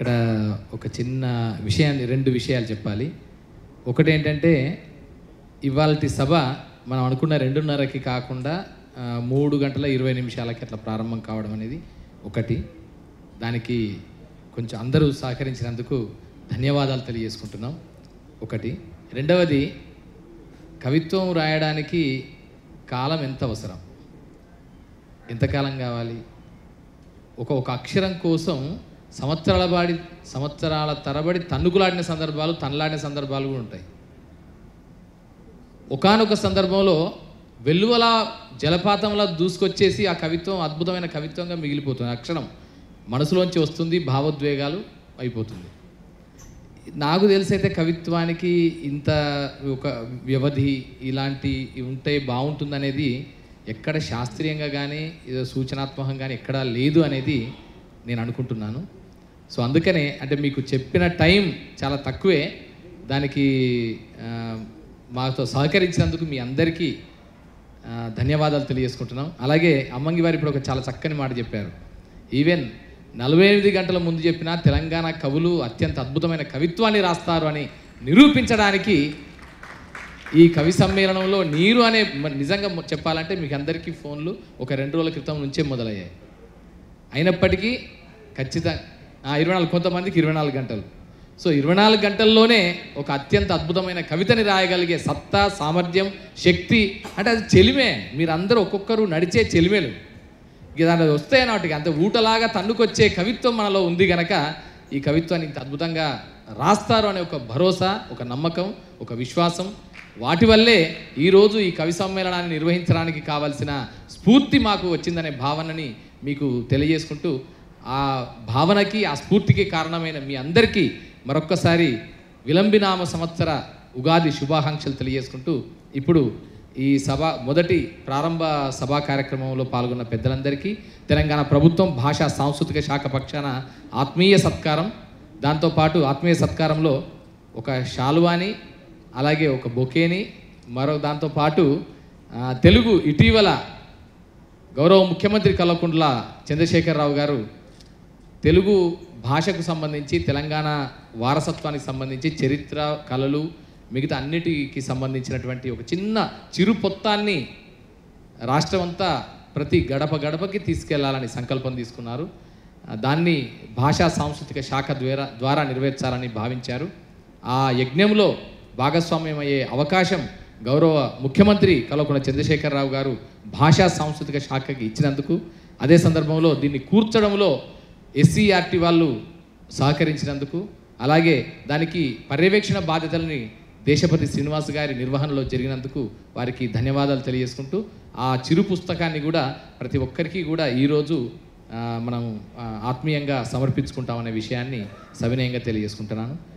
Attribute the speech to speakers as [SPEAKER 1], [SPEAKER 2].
[SPEAKER 1] ఇక్కడ ఒక చిన్న విషయాన్ని రెండు విషయాలు చెప్పాలి ఒకటేంటంటే ఇవాళ సభ మనం అనుకున్న రెండున్నరకి కాకుండా మూడు గంటల ఇరవై నిమిషాలకి అట్లా ప్రారంభం కావడం అనేది ఒకటి దానికి కొంచెం అందరూ సహకరించినందుకు ధన్యవాదాలు తెలియజేసుకుంటున్నాం ఒకటి రెండవది కవిత్వం రాయడానికి కాలం ఎంత అవసరం ఎంతకాలం కావాలి ఒక ఒక అక్షరం కోసం సంవత్సరాల బాడి సంవత్సరాల తరబడి తన్నుకులాడిన సందర్భాలు తనలాడిన సందర్భాలు కూడా ఉంటాయి ఒకనొక సందర్భంలో వెల్లువల జలపాతంలా దూసుకొచ్చేసి ఆ కవిత్వం అద్భుతమైన కవిత్వంగా మిగిలిపోతుంది అక్షరం మనసులోంచి వస్తుంది భావోద్వేగాలు అయిపోతుంది నాకు తెలిసైతే కవిత్వానికి ఇంత ఒక వ్యవధి ఇలాంటి ఉంటే అనేది ఎక్కడ శాస్త్రీయంగా కానీ సూచనాత్మకంగా కానీ ఎక్కడా లేదు అనేది నేను అనుకుంటున్నాను సో అందుకనే అంటే మీకు చెప్పిన టైం చాలా తక్కువే దానికి మాతో సహకరించినందుకు మీ అందరికీ ధన్యవాదాలు తెలియజేసుకుంటున్నాం అలాగే అమ్మంగి వారు ఇప్పుడు ఒక చాలా చక్కని మాట చెప్పారు ఈవెన్ నలభై ఎనిమిది గంటల ముందు చెప్పిన తెలంగాణ కవులు అత్యంత అద్భుతమైన కవిత్వాన్ని రాస్తారు అని నిరూపించడానికి ఈ కవి సమ్మేళనంలో నీరు అనే నిజంగా చెప్పాలంటే మీకు అందరికీ ఫోన్లు ఒక రెండు రోజుల క్రితం నుంచే మొదలయ్యాయి అయినప్పటికీ ఖచ్చితంగా ఇరవై నాలుగు కొంతమందికి ఇరవై నాలుగు గంటలు సో ఇరవై నాలుగు గంటల్లోనే ఒక అత్యంత అద్భుతమైన కవితని రాయగలిగే సత్తా సామర్థ్యం శక్తి అంటే అది చెలిమే మీరందరూ ఒక్కొక్కరు నడిచే చెలిమేలు దాని వస్తే నాటికి అంత ఊటలాగా తన్నుకొచ్చే కవిత్వం మనలో ఉంది గనక ఈ కవిత్వాన్ని ఇంత అద్భుతంగా రాస్తారు అనే ఒక భరోసా ఒక నమ్మకం ఒక విశ్వాసం వాటి వల్లే ఈరోజు ఈ కవి సమ్మేళనాన్ని నిర్వహించడానికి కావలసిన స్ఫూర్తి మాకు వచ్చిందనే భావనని మీకు తెలియజేసుకుంటూ ఆ భావనకి ఆ స్ఫూర్తికి కారణమైన మీ అందరికీ మరొక్కసారి విలంబినామ సంవత్సర ఉగాది శుభాకాంక్షలు తెలియజేసుకుంటూ ఇప్పుడు ఈ సభ మొదటి ప్రారంభ సభా కార్యక్రమంలో పాల్గొన్న పెద్దలందరికీ తెలంగాణ ప్రభుత్వం భాషా సాంస్కృతిక శాఖ పక్షాన ఆత్మీయ సత్కారం దాంతోపాటు ఆత్మీయ సత్కారంలో ఒక శాలువాని అలాగే ఒక బొకేని మరో దాంతోపాటు తెలుగు ఇటీవల గౌరవ ముఖ్యమంత్రి కల్వకుంట్ల చంద్రశేఖరరావు గారు తెలుగు భాషకు సంబంధించి తెలంగాణ వారసత్వానికి సంబంధించి చరిత్ర కళలు మిగతా అన్నిటికి సంబంధించినటువంటి ఒక చిన్న చిరు పొత్తాన్ని రాష్ట్రమంతా ప్రతి గడప గడపకి తీసుకెళ్లాలని సంకల్పం తీసుకున్నారు దాన్ని భాషా సాంస్కృతిక శాఖ ద్వారా ద్వారా నెరవేర్చాలని భావించారు ఆ యజ్ఞంలో భాగస్వామ్యం అయ్యే అవకాశం గౌరవ ముఖ్యమంత్రి కల్వకుంట్ల చంద్రశేఖరరావు గారు భాషా సాంస్కృతిక శాఖకి ఇచ్చినందుకు అదే సందర్భంలో దీన్ని కూర్చడంలో ఎస్సీఆర్టీ వాళ్ళు సహకరించినందుకు అలాగే దానికి పర్యవేక్షణ బాధ్యతలని దేశపతి శ్రీనివాస్ గారి నిర్వహణలో జరిగినందుకు వారికి ధన్యవాదాలు తెలియజేసుకుంటూ ఆ చిరు పుస్తకాన్ని కూడా ప్రతి ఒక్కరికి కూడా ఈరోజు మనం ఆత్మీయంగా సమర్పించుకుంటామనే విషయాన్ని సవినయంగా తెలియజేసుకుంటున్నాను